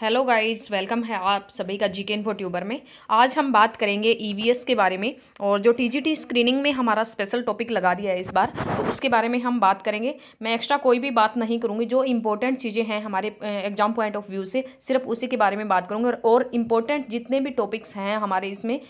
hello guys welcome है आप सभी का जी के इन्फो ट्यूबर में आज हम बात करेंगे ईवीएस e के बारे में और जो टीजीटी स्क्रीनिंग में हमारा स्पेशल टॉपिक लगा दिया है इस बार तो उसके बारे में हम बात करेंगे मैं एक्स्ट्रा कोई भी बात नहीं करूँगी जो इंपॉर्टेंट चीज़ें हैं हमारे एग्जाम पॉइंट ऑफ व्यू से सिर्फ उसी के बारे में बात करूँगी और, और इम्पोर्टेंट जितने भी टॉपिक्स हैं हमारे इसमें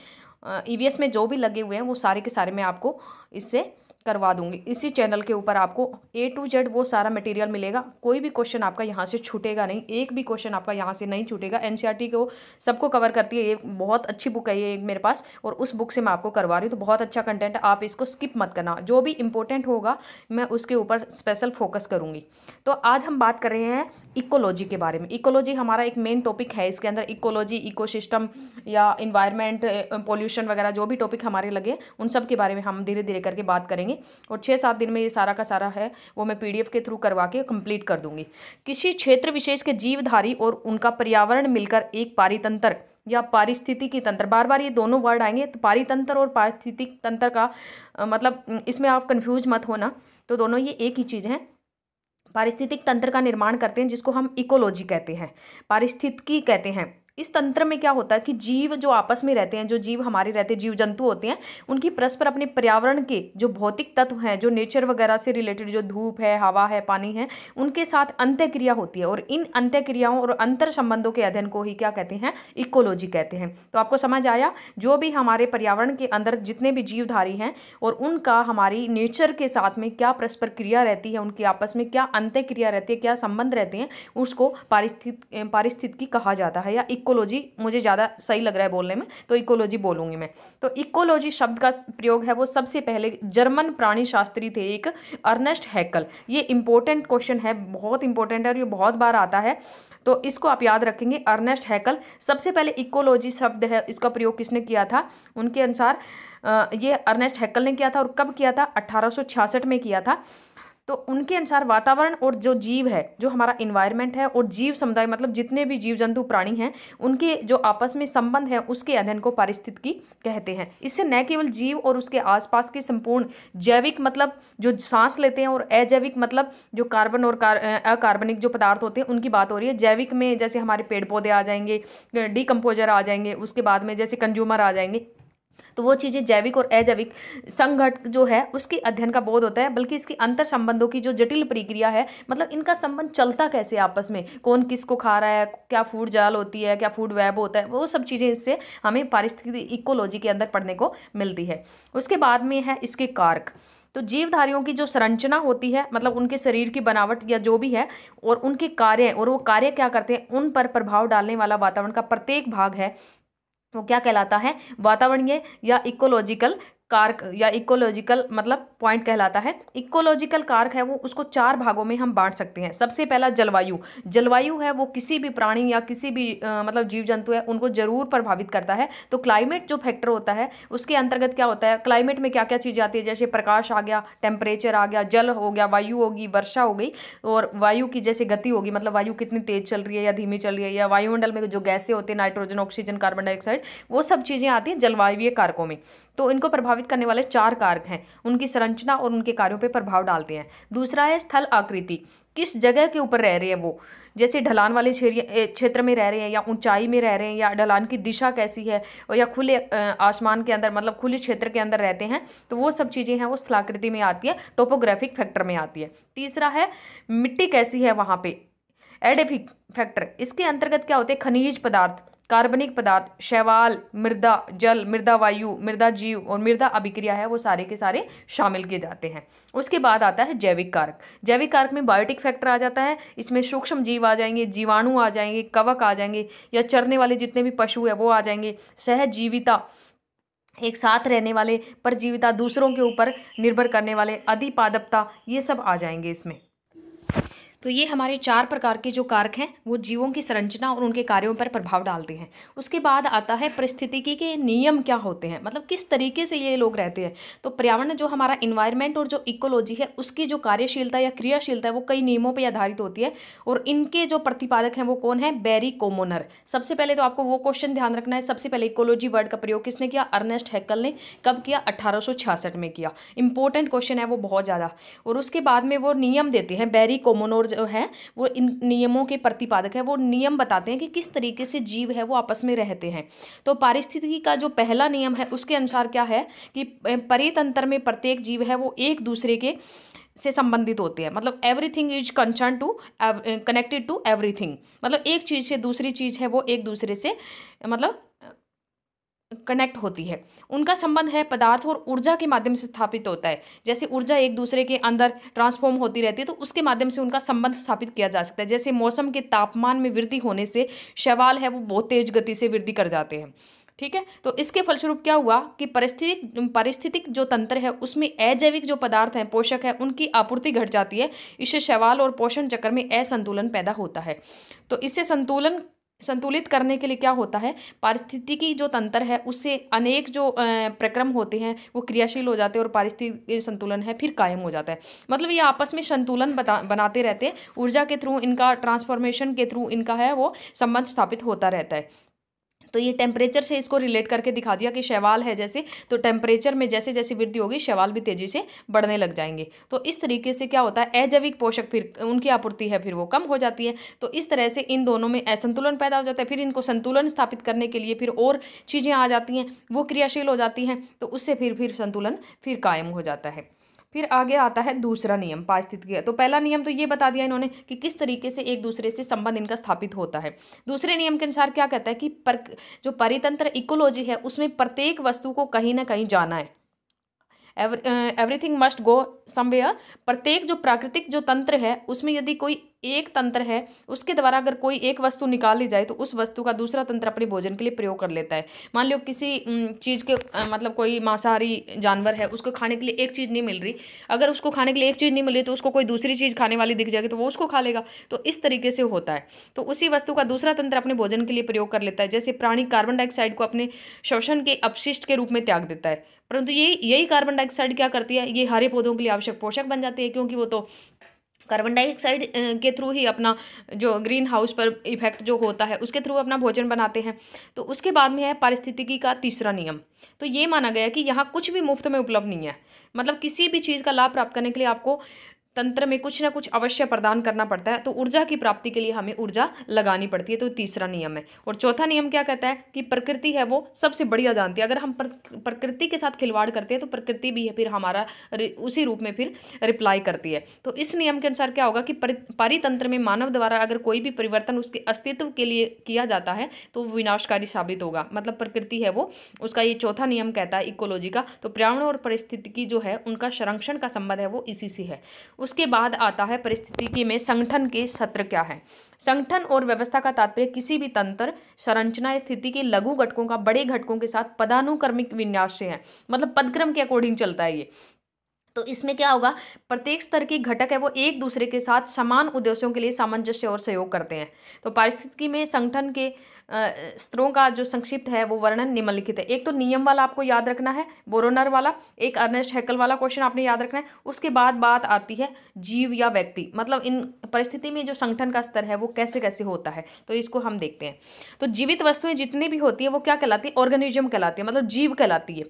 ई e में जो भी लगे हुए हैं वो सारे के सारे मैं आपको इससे करवा दूंगी इसी चैनल के ऊपर आपको ए टू जेड वो सारा मटेरियल मिलेगा कोई भी क्वेश्चन आपका यहाँ से छूटेगा नहीं एक भी क्वेश्चन आपका यहाँ से नहीं छूटेगा एन e को सबको कवर करती है ये बहुत अच्छी बुक है ये मेरे पास और उस बुक से मैं आपको करवा रही हूँ तो बहुत अच्छा कंटेंट आप इसको स्किप मत करना जो भी इंपॉर्टेंट होगा मैं उसके ऊपर स्पेशल फोकस करूँगी तो आज हम बात कर रहे हैं इकोलॉजी के बारे में इकोलॉजी हमारा एक मेन टॉपिक है इसके अंदर इकोलॉजी इकोसिस्टम या इन्वायरमेंट पोल्यूशन eh, वगैरह जो भी टॉपिक हमारे लगे उन सब के बारे में हम धीरे धीरे करके बात करेंगे दूंगी और छः सात दिन में ये सारा का सारा है वो मैं पी के थ्रू करवा के कंप्लीट कर दूंगी किसी क्षेत्र विशेष के जीवधारी और उनका पर्यावरण मिलकर एक पारितंत्र या पारिस्थितिकी तंत्र बार बार ये दोनों वर्ड आएंगे तो पारितंत्र और पारिस्थितिक तंत्र का आ, मतलब इसमें आप कन्फ्यूज मत होना तो दोनों ये एक ही चीज़ हैं पारिस्थितिक तंत्र का निर्माण करते हैं जिसको हम इकोलॉजी कहते हैं पारिस्थितिकी कहते हैं इस तंत्र में क्या होता है कि जीव जो आपस में रहते हैं जो जीव हमारे रहते जीव जंतु होते हैं उनकी परस्पर अपने पर्यावरण के जो भौतिक तत्व हैं जो नेचर वगैरह से रिलेटेड जो धूप है हवा है पानी है उनके साथ अंत्यक्रिया होती है और इन अंत्यक्रियाओं और अंतर संबंधों के अध्ययन को ही क्या कहते हैं इकोलॉजी कहते हैं तो आपको समझ आया जो भी हमारे पर्यावरण के अंदर जितने भी जीवधारी हैं और उनका हमारी नेचर के साथ में क्या परस्पर क्रिया रहती है उनकी आपस में क्या अंत्यक्रिया रहती है क्या संबंध रहते हैं उसको पारिस्थित पारिस्थितिकी कहा जाता है या इकोलॉजी मुझे ज़्यादा सही लग रहा है बोलने में तो इकोलॉजी बोलूँगी मैं तो इकोलॉजी शब्द का प्रयोग है वो सबसे पहले जर्मन प्राणी शास्त्री थे एक अर्नेस्ट हैकल ये इंपॉर्टेंट क्वेश्चन है बहुत इंपॉर्टेंट है और ये बहुत बार आता है तो इसको आप याद रखेंगे अर्नेस्ट हैकल सबसे पहले इकोलॉजी शब्द है इसका प्रयोग किसने किया था उनके अनुसार ये अर्नेस्ट हैकल ने किया था और कब किया था अट्ठारह में किया था तो उनके अनुसार वातावरण और जो जीव है जो हमारा इन्वायरमेंट है और जीव समुदाय मतलब जितने भी जीव जंतु प्राणी हैं उनके जो आपस में संबंध है उसके अध्ययन को पारिस्थितिकी कहते हैं इससे न केवल जीव और उसके आसपास के संपूर्ण जैविक मतलब जो सांस लेते हैं और अजैविक मतलब जो कार्बन और कार अकार्बनिक जो पदार्थ होते हैं उनकी बात हो रही है जैविक में जैसे हमारे पेड़ पौधे आ जाएंगे डिकम्पोजर आ जाएंगे उसके बाद में जैसे कंज्यूमर आ जाएंगे तो वो चीज़ें जैविक और अजैविक संघट जो है उसके अध्ययन का बोध होता है बल्कि इसकी अंतर संबंधों की जो जटिल प्रक्रिया है मतलब इनका संबंध चलता कैसे आपस में कौन किसको खा रहा है क्या फूड जाल होती है क्या फूड वैब होता है वो सब चीज़ें इससे हमें पारिस्थितिक इकोलॉजी के अंदर पढ़ने को मिलती है उसके बाद में है इसके कारक तो जीवधारियों की जो संरचना होती है मतलब उनके शरीर की बनावट या जो भी है और उनके कार्य और वो कार्य क्या करते हैं उन पर प्रभाव डालने वाला वातावरण का प्रत्येक भाग है वो तो क्या कहलाता है वातावरणीय या इकोलॉजिकल कार्क या इकोलॉजिकल मतलब पॉइंट कहलाता है इकोलॉजिकल कार्क है वो उसको चार भागों में हम बांट सकते हैं सबसे पहला जलवायु जलवायु है वो किसी भी प्राणी या किसी भी आ, मतलब जीव जंतु है उनको जरूर प्रभावित करता है तो क्लाइमेट जो फैक्टर होता है उसके अंतर्गत क्या होता है क्लाइमेट में क्या क्या चीज़ आती है जैसे प्रकाश आ गया टेम्परेचर आ गया जल हो गया वायु होगी वर्षा हो गई और वायु की जैसे गति होगी मतलब वायु कितनी तेज चल रही है या धीमी चल रही है या वायुमंडल में जो गैसें होते हैं नाइट्रोजन ऑक्सीजन कार्बन डाइऑक्साइड वो सब चीज़ें आती हैं जलवायु कारकों में तो इनको प्रभावित प्रभावित करने वाले चार कारक हैं उनकी संरचना और उनके कार्यों पर प्रभाव डालते हैं दूसरा है स्थल आकृति किस जगह के ऊपर रह रहे हैं वो जैसे ढलान वाले क्षेत्र में रह रहे हैं या ऊंचाई में रह रहे हैं या ढलान की दिशा कैसी है और या खुले आसमान के अंदर मतलब खुले क्षेत्र के अंदर रहते हैं तो वो सब चीज़ें हैं वो स्थलाकृति में आती है टोपोग्राफिक फैक्टर में आती है तीसरा है मिट्टी कैसी है वहाँ पर एडेफिक फैक्टर इसके अंतर्गत क्या होते हैं खनिज पदार्थ कार्बनिक पदार्थ शैवाल मृदा जल मृदा वायु मृदा जीव और मृदा अभिक्रिया है वो सारे के सारे शामिल किए जाते हैं उसके बाद आता है जैविक कारक जैविक कारक में बायोटिक फैक्टर आ जाता है इसमें सूक्ष्म जीव आ जाएंगे जीवाणु आ जाएंगे कवक आ जाएंगे या चरने वाले जितने भी पशु है वो आ जाएंगे सहजीविता एक साथ रहने वाले परजीविता दूसरों के ऊपर निर्भर करने वाले अधिपादकता ये सब आ जाएंगे इसमें तो ये हमारे चार प्रकार के जो कारक हैं वो जीवों की संरचना और उनके कार्यों पर प्रभाव डालते हैं उसके बाद आता है परिस्थितिकी के नियम क्या होते हैं मतलब किस तरीके से ये लोग रहते हैं तो पर्यावरण जो हमारा इन्वायरमेंट और जो इकोलॉजी है उसकी जो कार्यशीलता या क्रियाशीलता है वो कई नियमों पर आधारित होती है और इनके जो प्रतिपादक हैं वो कौन है बैरी कोमोनर सबसे पहले तो आपको वो क्वेश्चन ध्यान रखना है सबसे पहले इकोलॉजी वर्ड का प्रयोग किसने किया अर्नेस्ट हैकल ने कब किया अठारह में किया इंपॉर्टेंट क्वेश्चन है वो बहुत ज़्यादा और उसके बाद में वो नियम देते हैं बैरी कोमोनोर जो है वो इन नियमों के प्रतिपादक है वो नियम बताते हैं कि किस तरीके से जीव है वो आपस में रहते हैं तो पारिस्थितिकी का जो पहला नियम है उसके अनुसार क्या है कि परितंत्र में प्रत्येक जीव है वो एक दूसरे के से संबंधित होते हैं मतलब everything is concern to connected to everything मतलब एक चीज़ से दूसरी चीज़ है वो एक दूसरे से मतलब कनेक्ट होती है उनका संबंध है पदार्थ और ऊर्जा के माध्यम से स्थापित होता है जैसे ऊर्जा एक दूसरे के अंदर ट्रांसफॉर्म होती रहती है तो उसके माध्यम से उनका संबंध स्थापित किया जा सकता है जैसे मौसम के तापमान में वृद्धि होने से शैवाल है वो बहुत तेज गति से वृद्धि कर जाते हैं ठीक है तो इसके फलस्वरूप क्या हुआ कि परिस्थितिक पारिस्थितिक जो तंत्र है उसमें अजैविक जो पदार्थ हैं पोषक है उनकी आपूर्ति घट जाती है इससे शैवाल और पोषण चक्र में असंतुलन पैदा होता है तो इससे संतुलन संतुलित करने के लिए क्या होता है पारिस्थितिकी जो तंत्र है उससे अनेक जो प्रक्रम होते हैं वो क्रियाशील हो जाते हैं और पारिस्थितिकी संतुलन है फिर कायम हो जाता है मतलब ये आपस में संतुलन बता बनाते रहते हैं ऊर्जा के थ्रू इनका ट्रांसफॉर्मेशन के थ्रू इनका है वो संबंध स्थापित होता रहता है तो ये टेम्परेचर से इसको रिलेट करके दिखा दिया कि शैवाल है जैसे तो टेम्परेचर में जैसे जैसे वृद्धि होगी शैवाल भी तेजी से बढ़ने लग जाएंगे तो इस तरीके से क्या होता है अजैविक पोषक फिर उनकी आपूर्ति है फिर वो कम हो जाती है तो इस तरह से इन दोनों में असंतुलन पैदा हो जाता है फिर इनको संतुलन स्थापित करने के लिए फिर और चीज़ें आ जाती हैं वो क्रियाशील हो जाती हैं तो उससे फिर फिर संतुलन फिर कायम हो जाता है फिर आगे आता है दूसरा नियम पाँच स्थित तो पहला नियम तो ये बता दिया इन्होंने कि किस तरीके से एक दूसरे से संबंध इनका स्थापित होता है दूसरे नियम के अनुसार क्या कहता है कि पर, जो परितंत्र इकोलॉजी है उसमें प्रत्येक वस्तु को कहीं ना कहीं जाना है एवरीथिंग मस्ट गो समवेयर प्रत्येक जो प्राकृतिक जो तंत्र है उसमें यदि कोई एक तंत्र है उसके द्वारा अगर कोई एक वस्तु निकाल ली जाए तो उस वस्तु का दूसरा तंत्र अपने भोजन के लिए प्रयोग कर लेता है मान लो किसी चीज़ के मतलब कोई मांसाहारी जानवर है उसको खाने के लिए एक चीज़ नहीं मिल रही अगर उसको खाने के लिए एक चीज़ नहीं मिल रही तो उसको कोई दूसरी चीज़ खाने वाली दिख जाएगी तो वो उसको खा लेगा तो इस तरीके से होता है तो उसी वस्तु का दूसरा तंत्र अपने भोजन के लिए प्रयोग कर लेता है जैसे प्राणी कार्बन डाइऑक्साइड को अपने शोषण के अपशिष्ट के रूप में त्याग देता है परंतु ये यही कार्बन डाइऑक्साइड क्या करती है ये हरे पौधों के लिए आवश्यक पोषक बन जाती है क्योंकि वो तो कार्बन डाइऑक्साइड के थ्रू ही अपना जो ग्रीन हाउस पर इफेक्ट जो होता है उसके थ्रू अपना भोजन बनाते हैं तो उसके बाद में है पारिस्थितिकी का तीसरा नियम तो ये माना गया कि यहाँ कुछ भी मुफ्त में उपलब्ध नहीं है मतलब किसी भी चीज़ का लाभ प्राप्त करने के लिए आपको तंत्र में कुछ ना कुछ अवश्य प्रदान करना पड़ता है तो ऊर्जा की प्राप्ति के लिए हमें ऊर्जा लगानी पड़ती है तो तीसरा नियम है और चौथा नियम क्या कहता है कि प्रकृति है वो सबसे बढ़िया जानती है अगर हम प्रकृति के साथ खिलवाड़ करते हैं तो प्रकृति भी है फिर हमारा उसी रूप में फिर रिप्लाई करती है तो इस नियम के अनुसार क्या होगा कि पारितंत्र में मानव द्वारा अगर कोई भी परिवर्तन उसके अस्तित्व के लिए किया जाता है तो वो विनाशकारी साबित होगा मतलब प्रकृति है वो उसका ये चौथा नियम कहता है इकोलॉजी का तो पर्यावरण और की जो है उनका संरक्षण का संबंध है वो इसी से है उसके बाद आता है परिस्थितिकी में संगठन के सत्र क्या है संगठन और व्यवस्था का तात्पर्य किसी भी तंत्र संरचना स्थिति के लघु घटकों का बड़े घटकों के साथ पदानुक्रमिक विन्यास से है मतलब पदक्रम के अकॉर्डिंग चलता है ये तो इसमें क्या होगा प्रत्येक स्तर के घटक है वो एक दूसरे के साथ समान उद्देश्यों के लिए सामंजस्य और सहयोग करते हैं तो पारिस्थितिकी में संगठन के स्तरों का जो संक्षिप्त है वो वर्णन निम्नलिखित है एक तो नियम वाला आपको याद रखना है बोरोनर वाला एक अर्नेस्ट हैकल वाला क्वेश्चन आपने याद रखना है उसके बाद बात आती है जीव या व्यक्ति मतलब इन परिस्थिति में जो संगठन का स्तर है वो कैसे कैसे होता है तो इसको हम देखते हैं तो जीवित वस्तुएं जितनी भी होती है वो क्या कहलाती है ऑर्गेनिज्म कहलाती है मतलब जीव कहलाती है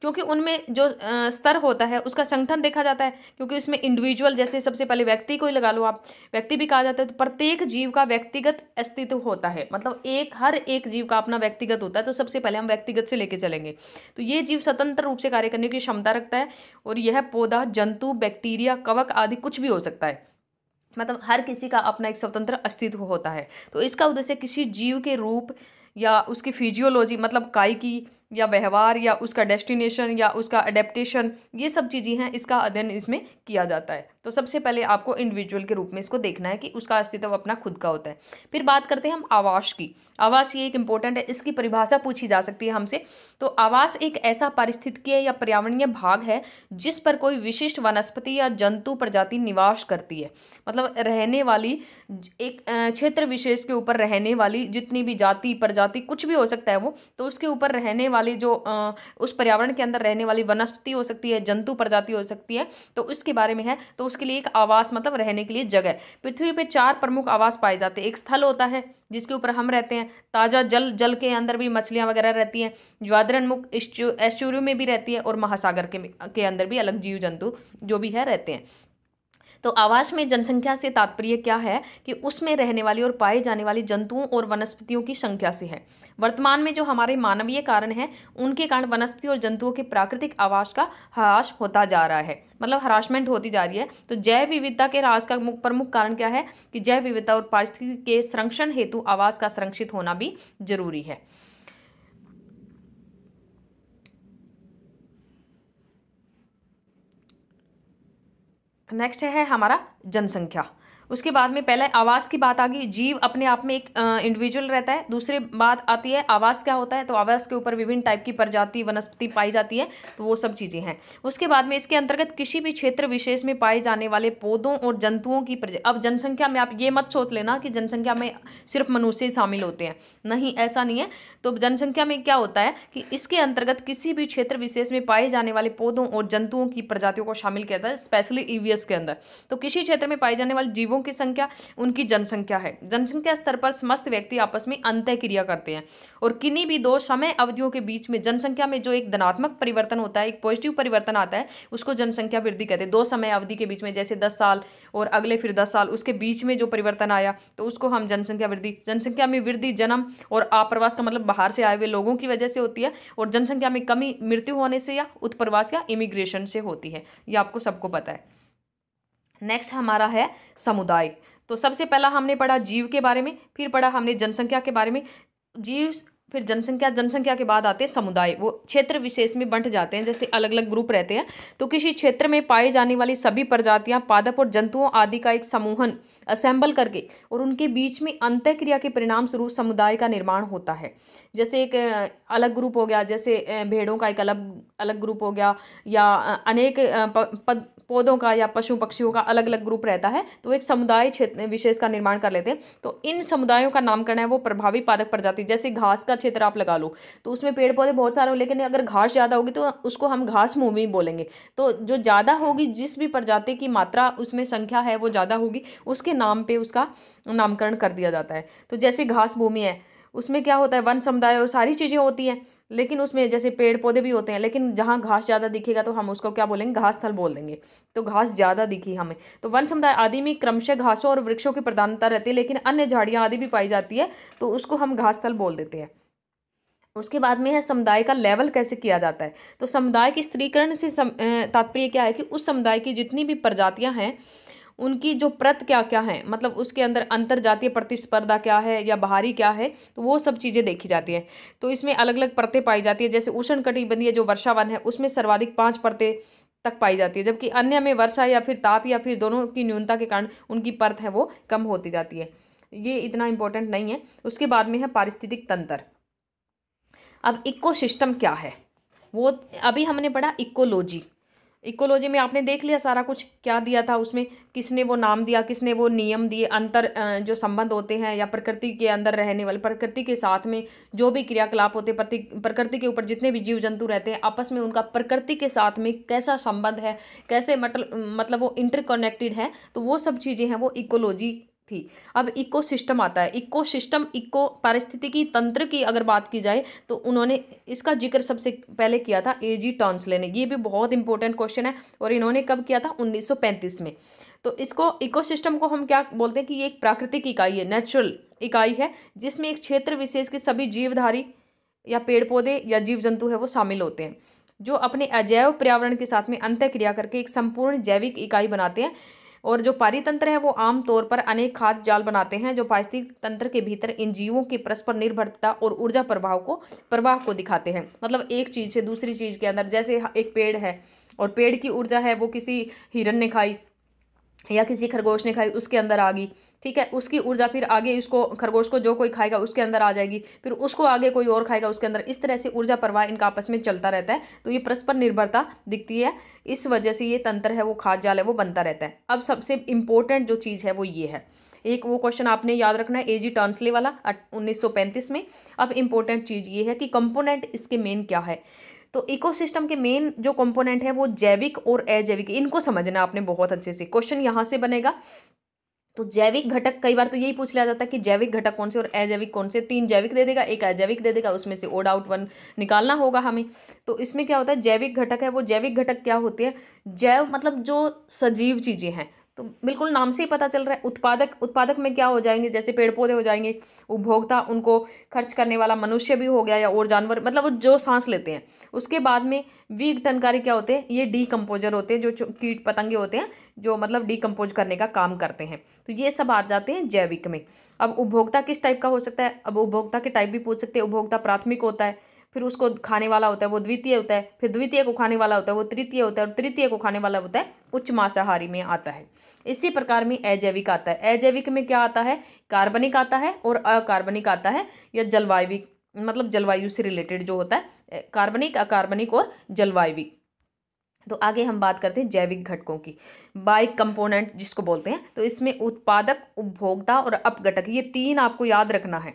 क्योंकि उनमें जो स्तर होता है उसका संगठन देखा जाता है क्योंकि उसमें इंडिविजुअल जैसे सबसे पहले व्यक्ति को ही लगा लो आप व्यक्ति भी कहा जाता है तो प्रत्येक जीव का व्यक्तिगत अस्तित्व होता है मतलब एक हर एक जीव का अपना व्यक्तिगत होता है तो सबसे पहले हम व्यक्तिगत से लेके चलेंगे तो ये जीव स्वतंत्र रूप से कार्य करने की क्षमता रखता है और यह पौधा जंतु बैक्टीरिया कवक आदि कुछ भी हो सकता है मतलब हर किसी का अपना एक स्वतंत्र अस्तित्व होता है तो इसका उद्देश्य किसी जीव के रूप या उसकी फिजियोलॉजी मतलब काय की या व्यवहार या उसका डेस्टिनेशन या उसका अडेप्टेशन ये सब चीज़ें हैं इसका अध्ययन इसमें किया जाता है तो सबसे पहले आपको इंडिविजुअल के रूप में इसको देखना है कि उसका अस्तित्व अपना खुद का होता है फिर बात करते हैं हम आवास की आवास ये एक इंपॉर्टेंट है इसकी परिभाषा पूछी जा सकती है हमसे तो आवास एक ऐसा पारिस्थितिकीय या पर्यावरणीय भाग है जिस पर कोई विशिष्ट वनस्पति या जंतु प्रजाति निवास करती है मतलब रहने वाली एक क्षेत्र विशेष के ऊपर रहने वाली जितनी भी जाति प्रजाति कुछ भी हो सकता है वो तो उसके ऊपर रहने वाली जो उस पर्यावरण के अंदर रहने वाली वनस्पति हो सकती है जंतु प्रजाति हो सकती है तो उसके बारे में है तो उसके लिए एक आवास मतलब रहने के लिए जगह पृथ्वी पर चार प्रमुख आवास पाए जाते हैं एक स्थल होता है जिसके ऊपर हम रहते हैं ताज़ा जल जल के अंदर भी मछलियाँ वगैरह रहती हैं ज्वादरनमुख एश्चूरियो में भी रहती है और महासागर के के अंदर भी अलग जीव जंतु जो भी है रहते हैं तो आवास में जनसंख्या से तात्पर्य क्या है कि उसमें रहने वाली और पाए जाने वाली जंतुओं और वनस्पतियों की संख्या से है वर्तमान में जो हमारे मानवीय कारण हैं उनके कारण वनस्पति और जंतुओं के प्राकृतिक आवास का ह्रास होता जा रहा है मतलब हरासमेंट होती जा रही है तो जैव विविधता के ह्रास का प्रमुख कारण क्या है कि जैव विविधता और पारिस्थिति के संरक्षण हेतु आवास का संरक्षित होना भी जरूरी है नेक्स्ट है हमारा जनसंख्या उसके बाद में पहले आवास की बात आ गई जीव अपने आप में एक इंडिविजुअल रहता है दूसरी बात आती है आवास क्या होता है तो आवास के ऊपर विभिन्न टाइप की प्रजाति वनस्पति पाई जाती है तो वो सब चीज़ें हैं उसके बाद में इसके अंतर्गत किसी भी क्षेत्र विशेष में पाए जाने वाले पौधों और जंतुओं की प्रजा अब जनसंख्या में आप ये मत सोच लेना कि जनसंख्या में सिर्फ मनुष्य शामिल होते हैं नहीं ऐसा नहीं है तो जनसंख्या में क्या होता है कि इसके अंतर्गत किसी भी क्षेत्र विशेष में पाए जाने वाले पौधों और जंतुओं की प्रजातियों को शामिल किया जाता है स्पेशली ईवीएस के अंदर तो किसी क्षेत्र में पाए जाने वाले जीवों लोगों की संख्या उनकी जनसंख्या है जनसंख्या स्तर पर समस्त व्यक्ति आपस में अंत क्रिया करते हैं और किन्हीं भी दो समय अवधियों के बीच में जनसंख्या में जो एक धनात्मक परिवर्तन होता है एक पॉजिटिव परिवर्तन आता है उसको जनसंख्या वृद्धि कहते हैं दो समय अवधि के बीच में जैसे दस साल और अगले फिर दस साल उसके बीच में जो परिवर्तन आया तो उसको हम जनसंख्या वृद्धि जनसंख्या में वृद्धि जन्म और आप्रवास का मतलब बाहर से आए हुए लोगों की वजह से होती है और जनसंख्या में कमी मृत्यु होने से या उत्प्रवास या इमिग्रेशन से होती है ये आपको सबको पता है नेक्स्ट हमारा है समुदाय तो सबसे पहला हमने पढ़ा जीव के बारे में फिर पढ़ा हमने जनसंख्या के बारे में जीव फिर जनसंख्या जनसंख्या के बाद आते हैं समुदाय वो क्षेत्र विशेष में बंट जाते हैं जैसे अलग अलग ग्रुप रहते हैं तो किसी क्षेत्र में पाए जाने वाली सभी प्रजातियां पादप और जंतुओं आदि का एक समूहन असेंबल करके और उनके बीच में अंत्यक्रिया के परिणाम स्वरूप समुदाय का निर्माण होता है जैसे एक अलग ग्रुप हो गया जैसे भेड़ों का एक अलग अलग ग्रुप हो गया या अनेक पद पौधों का या पशु पक्षियों का अलग अलग ग्रुप रहता है तो एक समुदाय क्षेत्र विशेष का निर्माण कर लेते हैं तो इन समुदायों का नामकरण है वो प्रभावी पादक प्रजाति जैसे घास का क्षेत्र आप लगा लो तो उसमें पेड़ पौधे बहुत सारे हो लेकिन अगर घास ज़्यादा होगी तो उसको हम घास भूमि बोलेंगे तो जो ज़्यादा होगी जिस भी प्रजाति की मात्रा उसमें संख्या है वो ज़्यादा होगी उसके नाम पर उसका नामकरण कर दिया जाता है तो जैसे घास भूमि है उसमें क्या होता है वन समुदाय और सारी चीज़ें होती हैं लेकिन उसमें जैसे पेड़ पौधे भी होते हैं लेकिन जहाँ घास ज़्यादा दिखेगा तो हम उसको क्या बोलेंगे घास थल बोल देंगे तो घास ज़्यादा दिखी हमें तो वन समुदाय आदि में क्रमशः घासों और वृक्षों की प्रधानता रहती है लेकिन अन्य झाड़ियाँ आदि भी पाई जाती है तो उसको हम घास थल बोल देते हैं उसके बाद में है समुदाय का लेवल कैसे किया जाता है तो समुदाय के स्त्रीकरण से तात्पर्य क्या है कि उस समुदाय की जितनी भी प्रजातियाँ हैं उनकी जो प्रत क्या क्या है मतलब उसके अंदर अंतर जातीय प्रतिस्पर्धा क्या है या बाहरी क्या है तो वो सब चीज़ें देखी जाती हैं तो इसमें अलग अलग परतें पाई जाती है जैसे उष्ण कटिबंधीय जो वर्षावन है उसमें सर्वाधिक पाँच परतें तक पाई जाती है जबकि अन्य में वर्षा या फिर ताप या फिर दोनों की न्यूनता के कारण उनकी परत है वो कम होती जाती है ये इतना इम्पोर्टेंट नहीं है उसके बाद में है पारिस्थितिक तंत्र अब इको सिस्टम क्या है वो अभी हमने पढ़ा इकोलॉजी इकोलॉजी में आपने देख लिया सारा कुछ क्या दिया था उसमें किसने वो नाम दिया किसने वो नियम दिए अंतर जो संबंध होते हैं या प्रकृति के अंदर रहने वाले प्रकृति के साथ में जो भी क्रियाकलाप होते प्रति प्रकृति के ऊपर जितने भी जीव जंतु रहते हैं आपस में उनका प्रकृति के साथ में कैसा संबंध है कैसे मतलब मतलब वो इंटरकनेक्टेड है तो वो सब चीज़ें हैं वो इकोलॉजी थी अब इको सिस्टम आता है इको सिस्टम इको पारिस्थितिकी तंत्र की अगर बात की जाए तो उन्होंने इसका जिक्र सबसे पहले किया था ए जी टॉन्सले ने ये भी बहुत इंपॉर्टेंट क्वेश्चन है और इन्होंने कब किया था 1935 में तो इसको इकोसिस्टम को हम क्या बोलते हैं कि ये एक प्राकृतिक इकाई है नेचुरल इकाई है जिसमें एक क्षेत्र विशेष के सभी जीवधारी या पेड़ पौधे या जीव जंतु है वो शामिल होते हैं जो अपने अजैव पर्यावरण के साथ में अंत्य क्रिया करके एक संपूर्ण जैविक इकाई बनाते हैं और जो पारितंत्र है वो आमतौर पर अनेक खाद जाल बनाते हैं जो पारिस्थितिक तंत्र के भीतर इन जीवों की परस्पर निर्भरता और ऊर्जा प्रभाव को प्रवाह को दिखाते हैं मतलब एक चीज़ से दूसरी चीज़ के अंदर जैसे एक पेड़ है और पेड़ की ऊर्जा है वो किसी हिरन ने खाई या किसी खरगोश ने खाई उसके अंदर आ गई ठीक है उसकी ऊर्जा फिर आगे उसको खरगोश को जो कोई खाएगा उसके अंदर आ जाएगी फिर उसको आगे कोई और खाएगा उसके अंदर इस तरह से ऊर्जा प्रवाह इनका आपस में चलता रहता है तो ये परस्पर निर्भरता दिखती है इस वजह से ये तंत्र है वो खाद जाल है वो बनता रहता है अब सबसे इम्पोर्टेंट जो चीज़ है वो ये है एक वो क्वेश्चन आपने याद रखना है ए जी टर्नसले वाला उन्नीस में अब इम्पोर्टेंट चीज़ ये है कि कंपोनेंट इसके मेन क्या है तो इकोसिस्टम के मेन जो कंपोनेंट है वो जैविक और अजैविक इनको समझना आपने बहुत अच्छे से क्वेश्चन यहाँ से बनेगा तो जैविक घटक कई बार तो यही पूछ लिया जाता है कि जैविक घटक कौन से और अजैविक कौन से तीन जैविक दे देगा एक अजैविक दे देगा उसमें से ओड आउट वन निकालना होगा हमें तो इसमें क्या होता है जैविक घटक है वो जैविक घटक क्या होते हैं जैव मतलब जो सजीव चीज़ें हैं तो बिल्कुल नाम से ही पता चल रहा है उत्पादक उत्पादक में क्या हो जाएंगे जैसे पेड़ पौधे हो जाएंगे उपभोक्ता उनको खर्च करने वाला मनुष्य भी हो गया या और जानवर मतलब वो जो सांस लेते हैं उसके बाद में वीक टनकारी क्या होते हैं ये डीकम्पोजर होते हैं जो कीट पतंगे होते हैं जो मतलब डीकम्पोज करने का काम करते हैं तो ये सब आ जाते हैं जैविक में अब उपभोक्ता किस टाइप का हो सकता है अब उपभोक्ता के टाइप भी पूछ सकते हैं उपभोक्ता प्राथमिक होता है फिर उसको खाने वाला होता है वो द्वितीय होता है फिर द्वितीय को खाने वाला होता है वो तृतीय होता है और तृतीय को खाने वाला होता है उच्च मांसाहारी में आता है इसी प्रकार में अजैविक आता है अजैविक में क्या आता है कार्बनिक आता है और अकार्बनिक आता है या जलवायविक मतलब जलवायु से रिलेटेड जो होता है कार्बनिक अकार्बनिक और जलवायविक तो आगे हम बात करते हैं जैविक घटकों की बाइक कंपोनेंट जिसको बोलते हैं तो इसमें उत्पादक उपभोक्ता और अपघटक ये तीन आपको याद रखना है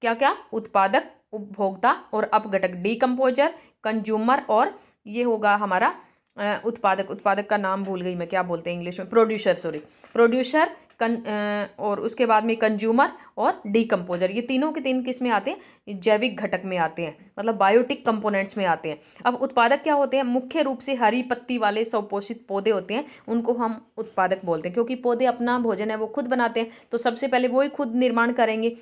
क्या क्या उत्पादक उपभोक्ता और अपघटक डीकम्पोजर कंज्यूमर और ये होगा हमारा उत्पादक उत्पादक का नाम भूल गई मैं क्या बोलते हैं इंग्लिश में प्रोड्यूसर सॉरी प्रोड्यूसर कन और उसके बाद में कंज्यूमर और डीकम्पोजर ये तीनों के तीन किस में आते हैं जैविक घटक में आते हैं मतलब बायोटिक कंपोनेंट्स में आते हैं अब उत्पादक क्या होते हैं मुख्य रूप से हरी पत्ती वाले स्वपोषित पौधे होते हैं उनको हम उत्पादक बोलते हैं क्योंकि पौधे अपना भोजन है वो खुद बनाते हैं तो सबसे पहले वो ही खुद निर्माण करेंगे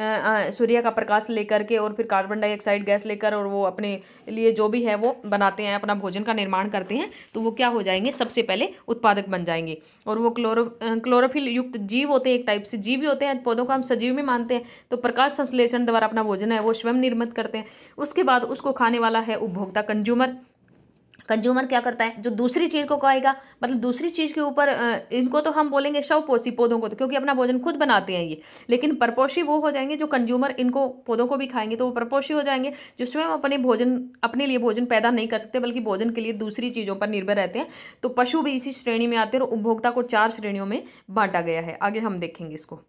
सूर्य का प्रकाश लेकर के और फिर कार्बन डाइऑक्साइड गैस लेकर और वो अपने लिए जो भी है वो बनाते हैं अपना भोजन का निर्माण करते हैं तो वो क्या हो जाएंगे सबसे पहले उत्पादक बन जाएंगे और वो क्लोरो क्लोरोफिल युक्त जीव होते हैं एक टाइप से जीव होते हैं पौधों को हम सजीव में मानते हैं तो प्रकाश संश्लेषण द्वारा अपना भोजन है वो स्वयं निर्मित करते हैं उसके बाद उसको खाने वाला है उपभोक्ता कंज्यूमर कंज्यूमर क्या करता है जो दूसरी चीज़ को कहेगा मतलब दूसरी चीज़ के ऊपर इनको तो हम बोलेंगे शव शवपोशी पौधों को तो क्योंकि अपना भोजन खुद बनाते हैं ये लेकिन परपोशी वो हो जाएंगे जो कंज्यूमर इनको पौधों को भी खाएंगे तो वो परपोशी हो जाएंगे जो स्वयं अपने भोजन अपने लिए भोजन पैदा नहीं कर सकते बल्कि भोजन के लिए दूसरी चीज़ों पर निर्भर रहते हैं तो पशु भी इसी श्रेणी में आते हैं और उपभोक्ता को चार श्रेणियों में बांटा गया है आगे हम देखेंगे इसको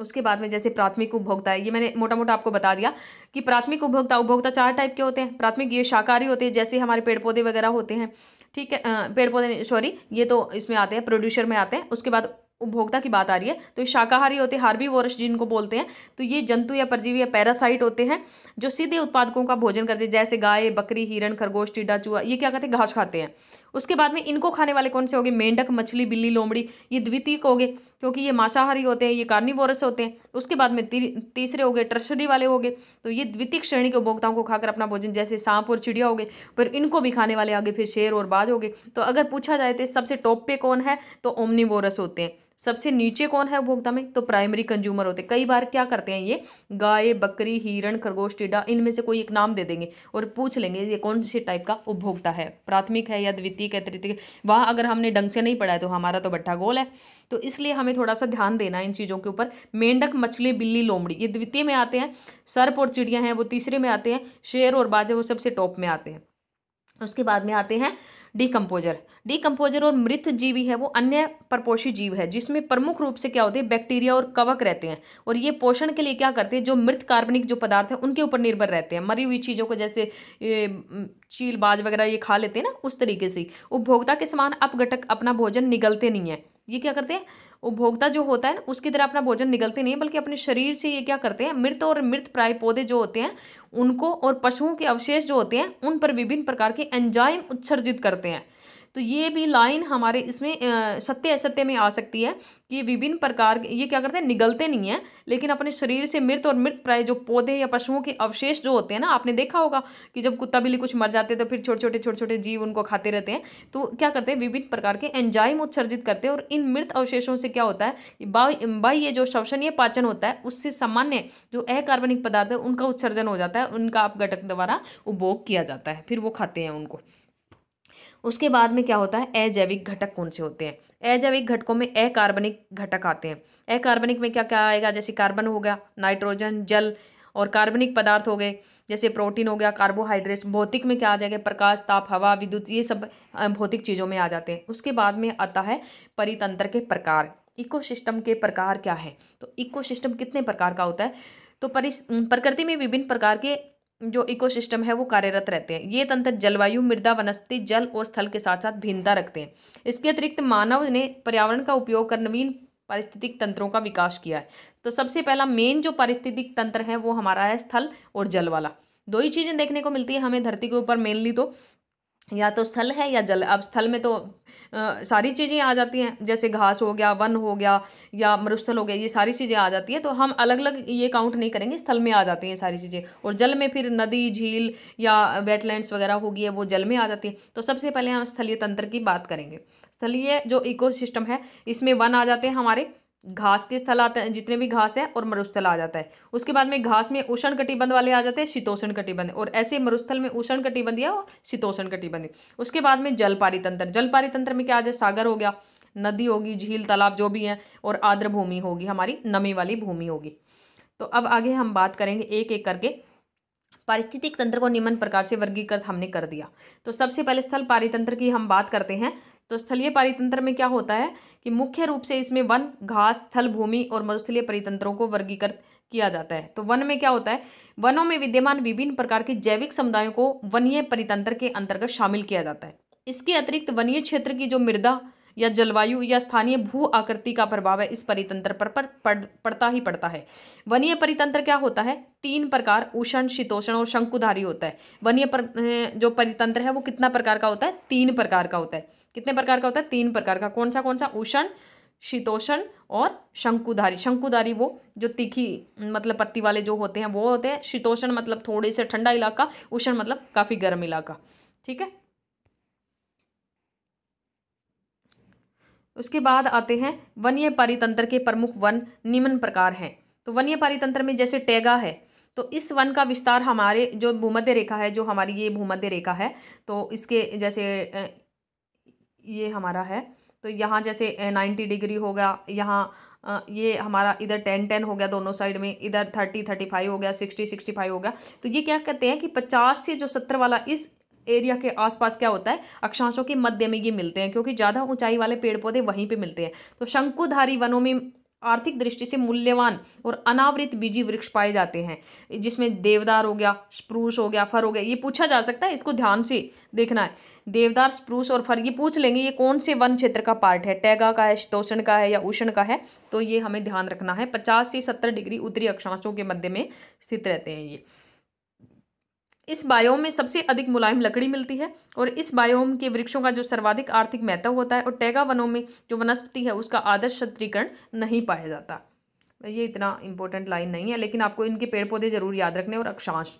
उसके बाद में जैसे प्राथमिक उपभोक्ता है ये मैंने मोटा मोटा आपको बता दिया कि प्राथमिक उपभोक्ता उपभोक्ता चार टाइप के होते हैं प्राथमिक ये शाकाहारी होते हैं जैसे हमारे पेड़ पौधे वगैरह होते हैं ठीक है पेड़ पौधे सॉरी ये तो इसमें आते हैं प्रोड्यूसर में आते हैं उसके बाद उपभोक्ता की बात आ रही है तो शाकाहारी होते हैं हार्बी वर्ष जिनको बोलते हैं तो ये जंतु या परजीवी या पैरासाइट होते हैं जो सीधे उत्पादकों का भोजन करते हैं जैसे गाय बकरी हिरण खरगोश टिड्डा चूहा ये क्या करते हैं घास खाते हैं उसके बाद में इनको खाने वाले कौन से होंगे मेंढक मछली बिल्ली लोमड़ी ये द्वितीयक होंगे क्योंकि ये मांसाहारी होते हैं ये कार्निवोरस होते हैं उसके बाद में तीसरे हो गए ट्रशरी वाले हो गए तो ये द्वितीय श्रेणी के उपभोक्ताओं को खाकर अपना भोजन जैसे सांप और चिड़िया हो गए पर इनको भी खाने वाले आगे फिर शेर और बाज हो गए तो अगर पूछा जाए तो सबसे टॉप पे कौन है तो ओमनीवोरस होते हैं सबसे नीचे कौन है उपभोक्ता में तो प्राइमरी कंज्यूमर होते कई बार क्या करते हैं ये गाय बकरी हिरण खरगोश टिड्डा इनमें से कोई एक नाम दे देंगे और पूछ लेंगे ये कौन से टाइप का उपभोक्ता है प्राथमिक है या द्वितीय है तृतीय वहाँ अगर हमने ढंग से नहीं पढ़ा है तो हमारा तो भट्टा गोल है तो इसलिए हमें थोड़ा सा ध्यान देना इन चीज़ों के ऊपर मेंढक मछली बिल्ली लोमड़ी ये द्वितीय में आते हैं सर्प और चिड़िया हैं वो तीसरे में आते हैं शेर और बाजे वो सबसे टॉप में आते हैं उसके बाद में आते हैं डिकम्पोजर डिकम्पोजर और मृत जीवी है वो अन्य परपोषी जीव है जिसमें प्रमुख रूप से क्या होते हैं बैक्टीरिया और कवक रहते हैं और ये पोषण के लिए क्या करते हैं जो मृत कार्बनिक जो पदार्थ है उनके ऊपर निर्भर रहते हैं मरी हुई चीज़ों को जैसे चील बाज वगैरह ये खा लेते हैं ना उस तरीके से उपभोक्ता के समान अपघटक अपना भोजन निगलते नहीं है ये क्या करते हैं उपभोक्ता जो होता है ना उसकी तरह अपना भोजन निकलते नहीं बल्कि अपने शरीर से ये क्या करते हैं मृत और मृत प्राय पौधे जो होते हैं उनको और पशुओं के अवशेष जो होते हैं उन पर विभिन्न प्रकार के एंजाइम उत्सर्जित करते हैं तो ये भी लाइन हमारे इसमें सत्य असत्य में आ सकती है कि विभिन्न प्रकार ये क्या करते हैं निगलते नहीं हैं लेकिन अपने शरीर से मृत और मृत प्राय जो पौधे या पशुओं के अवशेष जो होते हैं ना आपने देखा होगा कि जब कुत्ता बिल्ली कुछ मर जाते हैं तो फिर छोटे छोटे छोटे छोटे जीव उनको खाते रहते हैं तो क्या करते हैं विभिन्न प्रकार के एंजाइम उत्सर्जित करते हैं और इन मृत अवशेषों से क्या होता है ये जो शवसनीय पाचन होता है उससे सामान्य जो अकार्बनिक पदार्थ है उनका उत्सर्जन हो जाता है उनका अपघटक द्वारा उपभोग किया जाता है फिर वो खाते हैं उनको उसके बाद में क्या होता है अजैविक घटक कौन से होते हैं अजैविक घटकों में अकार्बनिक घटक आते हैं अकार्बनिक में क्या क्या आएगा जैसे कार्बन हो गया नाइट्रोजन जल और कार्बनिक पदार्थ हो गए जैसे प्रोटीन हो गया कार्बोहाइड्रेट्स भौतिक में क्या आ जाएगा प्रकाश ताप हवा विद्युत ये सब भौतिक चीज़ों में आ जाते हैं उसके बाद में आता है परितंत्र के प्रकार इकोसिस्टम के प्रकार क्या है तो इकोसिस्टम कितने प्रकार का होता है तो परिस प्रकृति में विभिन्न प्रकार के जो इकोसिस्टम है वो कार्यरत रहते हैं ये तंत्र जलवायु मृदा वनस्पति जल और स्थल के साथ साथ भिन्नता रखते हैं इसके अतिरिक्त मानव ने पर्यावरण का उपयोग कर नवीन पारिस्थितिक तंत्रों का विकास किया है तो सबसे पहला मेन जो पारिस्थितिक तंत्र है वो हमारा है स्थल और जल वाला दो ही चीज़ें देखने को मिलती है हमें धरती के ऊपर मेनली तो या तो स्थल है या जल अब स्थल में तो आ, सारी चीज़ें आ जाती हैं जैसे घास हो गया वन हो गया या मरुस्थल हो गया ये सारी चीज़ें आ जाती हैं तो हम अलग अलग ये काउंट नहीं करेंगे स्थल में आ जाती हैं सारी चीज़ें और जल में फिर नदी झील या वेटलैंड्स वगैरह होगी है वो जल में आ जाती है तो सबसे पहले हम स्थलीय तंत्र की बात करेंगे स्थलीय जो इको है इसमें वन आ जाते हैं हमारे घास के स्थल आते हैं जितने भी घास है और मरुस्थल आ जाता है उसके बाद में घास में उष्ण कटिबंध वाले आ जाते हैं शीतोषण कटिबंध और ऐसे मरुस्थल में उष्ण कटिबंधीय और शीतोषण कटिबंधी उसके बाद में जल पारितंत्र जल पारितंत्र में क्या आ जाए सागर हो गया नदी होगी झील तालाब जो भी है और आर्द्र भूमि होगी हमारी नमी वाली भूमि होगी तो अब आगे हम बात करेंगे एक एक करके पारिस्थितिक तंत्र को निम्न प्रकार से वर्गीकृत हमने कर दिया तो सबसे पहले स्थल पारितंत्र की हम बात करते हैं तो स्थलीय पारितंत्र में क्या होता है कि मुख्य रूप से इसमें वन घास स्थल भूमि और मरुस्थलीय परितंत्रों को वर्गीकृत किया जाता है तो वन में क्या होता है वनों में विद्यमान विभिन्न प्रकार के जैविक समुदायों को वनीय परितंत्र के अंतर्गत शामिल किया जाता है इसके अतिरिक्त वनीय क्षेत्र की जो मृदा या जलवायु या स्थानीय भू आकृति का प्रभाव है इस परितंत्र पर, पर पड़ पड़ता ही पड़ता है वनीय परितंत्र क्या होता है तीन प्रकार उष्ण शीतोषण और शंकुधारी होता है वनीय पर, जो परितंत्र है वो कितना प्रकार का होता है तीन प्रकार का होता है कितने प्रकार का होता है तीन प्रकार का कौन सा कौन सा उषण शीतोषण और शंकुधारी शंकुधारी वो जो तीखी मतलब पत्ती वाले जो होते हैं वो होते हैं शीतोषण मतलब थोड़े से ठंडा इलाका उषण मतलब काफ़ी गर्म इलाका ठीक है उसके बाद आते हैं वन्य पारितंत्र के प्रमुख वन निम्न प्रकार हैं तो वन्य पारितंत्र में जैसे टेगा है तो इस वन का विस्तार हमारे जो भूमध्य रेखा है जो हमारी ये भूमध्य रेखा है तो इसके जैसे ये हमारा है तो यहाँ जैसे नाइन्टी डिग्री हो गया यहाँ ये हमारा इधर टेन टेन हो गया दोनों साइड में इधर थर्टी थर्टी फाइव हो गया सिक्सटी सिक्सटी फाइव हो गया तो ये क्या कहते हैं कि पचास से जो सत्तर वाला इस एरिया के आसपास क्या होता है अक्षांशों के मध्य में ये मिलते हैं क्योंकि ज़्यादा ऊंचाई वाले पेड़ पौधे वहीं पे मिलते हैं तो शंकुधारी वनों में आर्थिक दृष्टि से मूल्यवान और अनावृत बीजी वृक्ष पाए जाते हैं जिसमें देवदार हो गया स्प्रूस हो गया फर हो गया ये पूछा जा सकता है इसको ध्यान से देखना है देवदार स्प्रूस और फर ये पूछ लेंगे ये कौन से वन क्षेत्र का पार्ट है टैगा का है शीतोषण का है या उष्ण का है तो ये हमें ध्यान रखना है पचास से सत्तर डिग्री उत्तरी अक्षांशों के मध्य में स्थित रहते हैं ये इस बायोम में सबसे अधिक मुलायम लकड़ी मिलती है और इस बायोम के वृक्षों का जो सर्वाधिक आर्थिक महत्व होता है और टैगा वनों में जो वनस्पति है उसका आदर्श क्षत्रीकरण नहीं पाया जाता ये इतना इंपॉर्टेंट लाइन नहीं है लेकिन आपको इनके पेड़ पौधे जरूर याद रखने और अक्षांश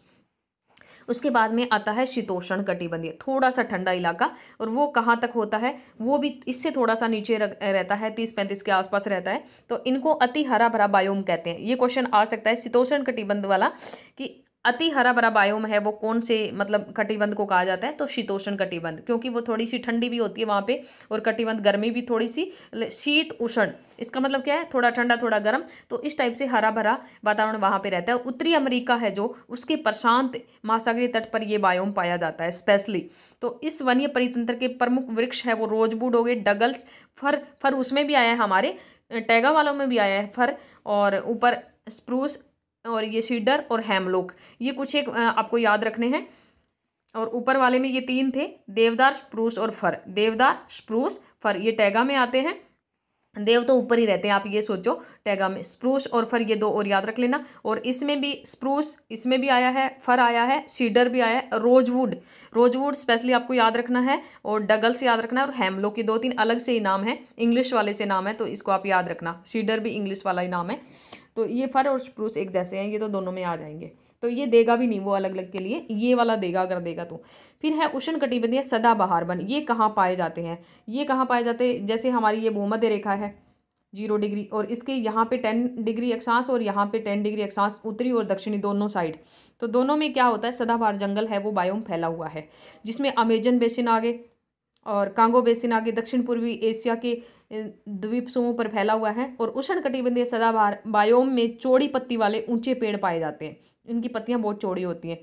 उसके बाद में आता है शीतोषण कटिबंधीय थोड़ा सा ठंडा इलाका और वो कहाँ तक होता है वो भी इससे थोड़ा सा नीचे रहता है तीस पैंतीस के आसपास रहता है तो इनको अति हरा भरा बायोम कहते हैं ये क्वेश्चन आ सकता है शीतोषण कटिबंध वाला कि अति हरा भरा बायोम है वो कौन से मतलब कटिबंध को कहा जाता है तो शीतोष्ण कटिबंध क्योंकि वो थोड़ी सी ठंडी भी होती है वहाँ पे और कटिबंध गर्मी भी थोड़ी सी शीत उष्ण इसका मतलब क्या है थोड़ा ठंडा थोड़ा गर्म तो इस टाइप से हरा भरा वातावरण वहाँ पे रहता है उत्तरी अमेरिका है जो उसके प्रशांत महासागरीय तट पर ये बायोम पाया जाता है स्पेशली तो इस वन्य परितंत्र के प्रमुख वृक्ष है वो रोजबूड हो गए डगल्स फर फर उसमें भी आया है हमारे टैगा वालों में भी आया है फर और ऊपर स्प्रूस और ये सीडर और हेमलोक ये कुछ एक आपको याद रखने हैं और ऊपर वाले में ये तीन थे देवदार स्प्रूस और फर देवदार स्प्रूस फर ये टैगा में आते हैं देव तो ऊपर ही रहते हैं आप ये सोचो टैगा में स्प्रूस और फर ये दो और याद रख लेना और इसमें भी स्प्रूस इसमें भी आया है फर आया है सीडर भी आया है रोजवुड रोजवुड स्पेशली आपको याद रखना है और डगल्स याद रखना है और हेमलो के दो तीन अलग से ही नाम है इंग्लिश वाले से नाम है तो इसको आप याद रखना सीडर भी इंग्लिश वाला ही नाम है तो ये फर और स्प्रूस एक जैसे हैं ये तो दोनों में आ जाएंगे तो ये देगा भी नहीं वो अलग अलग के लिए ये वाला देगा अगर देगा तो फिर है उष्ण कटिबंधीय सदाबहार वन ये कहाँ पाए जाते हैं ये कहाँ पाए जाते हैं जैसे हमारी ये भूमध्य रेखा है जीरो डिग्री और इसके यहाँ पे टेन डिग्री अक्षांश और यहाँ पे टेन डिग्री अक्षांश उत्तरी और दक्षिणी दोनों साइड तो दोनों में क्या होता है सदाबहार जंगल है वो बायोम फैला हुआ है जिसमें अमेजन बेसिन आगे और कांगो बेसिन आगे दक्षिण पूर्वी एशिया के द्वीप समूह पर फैला हुआ है और उष्ण कटिबंधीय सदाबहार बायोम में चौड़ी पत्ती वाले ऊंचे पेड़ पाए जाते हैं इनकी पत्तियां बहुत चौड़ी होती हैं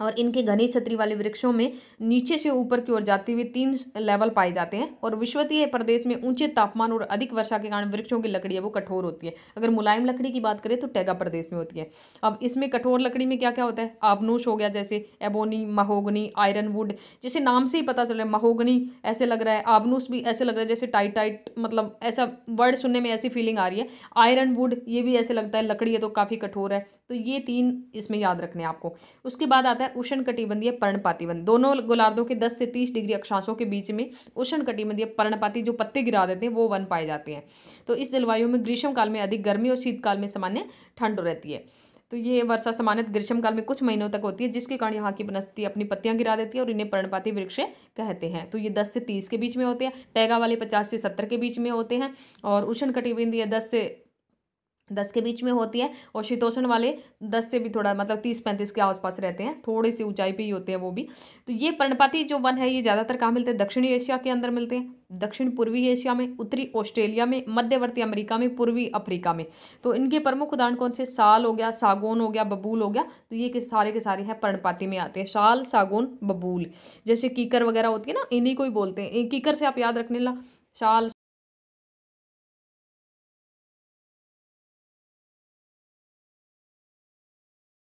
और इनके घने छतरी वाले वृक्षों में नीचे से ऊपर की ओर जाते हुए तीन लेवल पाए जाते हैं और विश्वतीय प्रदेश में ऊंचे तापमान और अधिक वर्षा के कारण वृक्षों की लकड़ी है वो कठोर होती है अगर मुलायम लकड़ी की बात करें तो टैगा प्रदेश में होती है अब इसमें कठोर लकड़ी में क्या क्या होता है आबनूश हो गया जैसे एबोनी महोगनी आयरन वुड जैसे नाम से ही पता चल है महोगनी ऐसे लग रहा है आबनूस भी ऐसे लग रहा है जैसे टाइट टाइट मतलब ऐसा वर्ड सुनने में ऐसी फीलिंग आ रही है आयरन वुड ये भी ऐसे लगता है लकड़ी है तो काफ़ी कठोर है तो ये तीन इसमें याद रखने हैं आपको उसके बाद आता है उष्ण कटिबंधीय पर्णपाती वन दोनों गोलार्धों के 10 से 30 डिग्री अक्षांशों के बीच में उष्ण कटिबंधीय पर्णपाती जो पत्ते गिरा देते हैं वो वन पाए जाते हैं तो इस जलवायु में ग्रीष्म काल में अधिक गर्मी और शीतकाल में सामान्य ठंड रहती है तो ये वर्षा सामान्यतः ग्रीष्म काल में कुछ महीनों तक होती है जिसके कारण यहाँ की वनस्पति अपनी पत्तियाँ गिरा देती है और इन्हें पर्णपाती वृक्ष कहते हैं तो ये दस से तीस के बीच में होते हैं टैगा वाले पचास से सत्तर के बीच में होते हैं और उष्ण कटिबंधीय दस से दस के बीच में होती है और शीतोषण वाले दस से भी थोड़ा मतलब तीस पैंतीस के आसपास रहते हैं थोड़ी सी ऊंचाई पे ही होते हैं वो भी तो ये पर्णपाती जो वन है ये ज़्यादातर कहाँ मिलते हैं दक्षिणी एशिया के अंदर मिलते हैं दक्षिण पूर्वी एशिया में उत्तरी ऑस्ट्रेलिया में मध्यवर्ती अमेरिका में पूर्वी अफ्रीका में तो इनके प्रमुख उदाहरण कौन से साल हो गया सागौन हो गया बबूल हो गया तो ये के सारे के सारे हैं पर्णपाती में आते हैं साल सागौन बबूल जैसे कीकर वगैरह होती है ना इन्हीं को ही बोलते हैं कीकर से आप याद रखने ला शाल